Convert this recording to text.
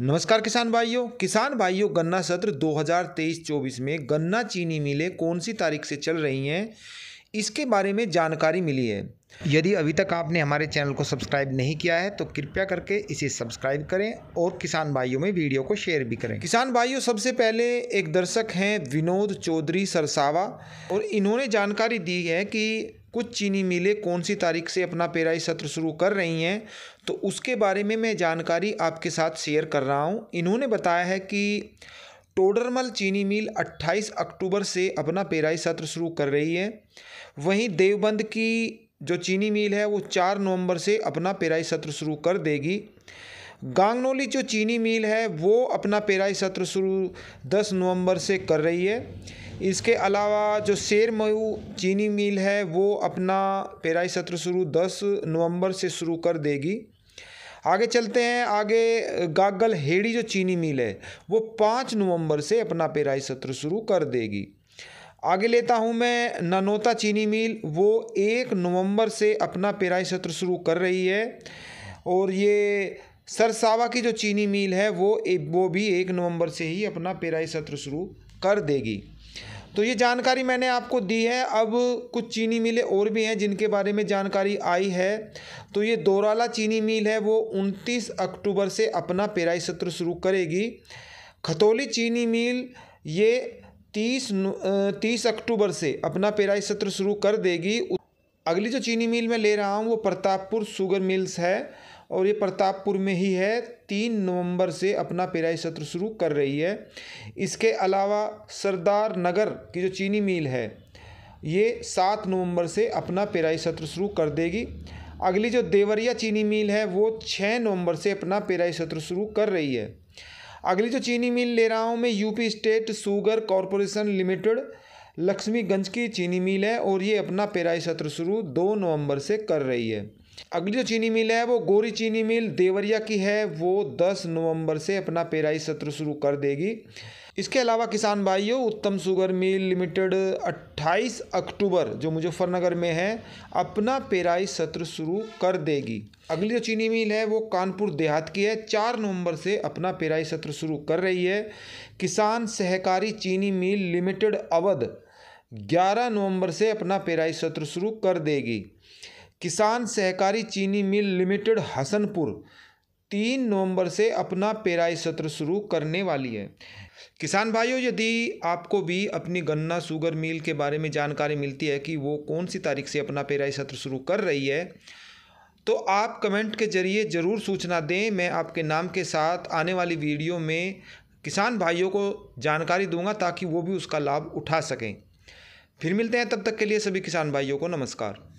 नमस्कार किसान भाइयों किसान भाइयों गन्ना सत्र 2023-24 में गन्ना चीनी मिलें कौन सी तारीख से चल रही हैं इसके बारे में जानकारी मिली है यदि अभी तक आपने हमारे चैनल को सब्सक्राइब नहीं किया है तो कृपया करके इसे सब्सक्राइब करें और किसान भाइयों में वीडियो को शेयर भी करें किसान भाइयों सबसे पहले एक दर्शक हैं विनोद चौधरी सरसावा और इन्होंने जानकारी दी है कि कुछ चीनी मिलें कौन सी तारीख से अपना पेराई सत्र शुरू कर रही हैं तो उसके बारे में मैं जानकारी आपके साथ शेयर कर रहा हूँ इन्होंने बताया है कि टोडरमल चीनी मिल 28 अक्टूबर से अपना पेराई सत्र शुरू कर रही है वहीं देवबंद की जो चीनी मिल है वो 4 नवंबर से अपना पेराई सत्र शुरू कर देगी गांगनोली जो चीनी मिल है वो अपना पेराई सत्र शुरू 10 नवंबर से कर रही है इसके अलावा जो शेर चीनी मिल है वो अपना पेराई सत्र शुरू 10 नवंबर से शुरू कर देगी आगे चलते हैं आगे गागल हेड़ी जो चीनी मिल है वो 5 नवंबर से अपना पेराई सत्र शुरू कर देगी आगे लेता हूं मैं ननोता चीनी मिल वो एक नवंबर से अपना पेराई सत्र शुरू कर रही है और ये सरसावा की जो चीनी मील है वो वो भी एक नवंबर से ही अपना पेराई सत्र शुरू कर देगी तो ये जानकारी मैंने आपको दी है अब कुछ चीनी मिलें और भी हैं जिनके बारे में जानकारी आई है तो ये दोराला चीनी मिल है वो 29 अक्टूबर से अपना पेराई सत्र शुरू करेगी खतौली चीनी मिल ये तीस तीस अक्टूबर से अपना पेराई सत्र शुरू कर देगी अगली जो चीनी मिल मैं ले रहा हूँ वो प्रतापपुर शुगर मिल्स है और ये प्रतापपुर में ही है तीन नवंबर से अपना पेराई सत्र शुरू कर रही है इसके अलावा सरदार नगर की जो चीनी मिल है ये सात नवंबर से अपना पेराई सत्र शुरू कर देगी अगली जो देवरिया चीनी मिल है वो छः नवंबर से अपना पेराई सत्र शुरू कर रही है अगली जो चीनी मिल ले रहा हूँ मैं UP state sugar corporation limited Lakshmiganj की चीनी मिल है और ये अपना पेराई सत्र शुरू दो नवंबर से कर रही है अगली जो चीनी मिल है वो गोरी चीनी मिल देवरिया की है वो 10 नवंबर से अपना पेराई सत्र शुरू कर देगी इसके अलावा किसान भाइयों उत्तम शुगर मिल लिमिटेड 28 अक्टूबर जो मुजफ्फरनगर में है अपना पेराई सत्र शुरू कर देगी अगली जो चीनी मिल है वो कानपुर देहात की है चार नवंबर से अपना पेराई सत्र शुरू कर रही है किसान सहकारी चीनी मिल लिमिटेड अवध 11 नवंबर से अपना पेराई सत्र शुरू कर देगी किसान सहकारी चीनी मिल लिमिटेड हसनपुर तीन नवंबर से अपना पेराई सत्र शुरू करने वाली है किसान भाइयों यदि आपको भी अपनी गन्ना शुगर मिल के बारे में जानकारी मिलती है कि वो कौन सी तारीख से अपना पेराई सत्र शुरू कर रही है तो आप कमेंट के जरिए ज़रूर सूचना दें मैं आपके नाम के साथ आने वाली वीडियो में किसान भाइयों को जानकारी दूंगा ताकि वो भी उसका लाभ उठा सकें फिर मिलते हैं तब तक के लिए सभी किसान भाइयों को नमस्कार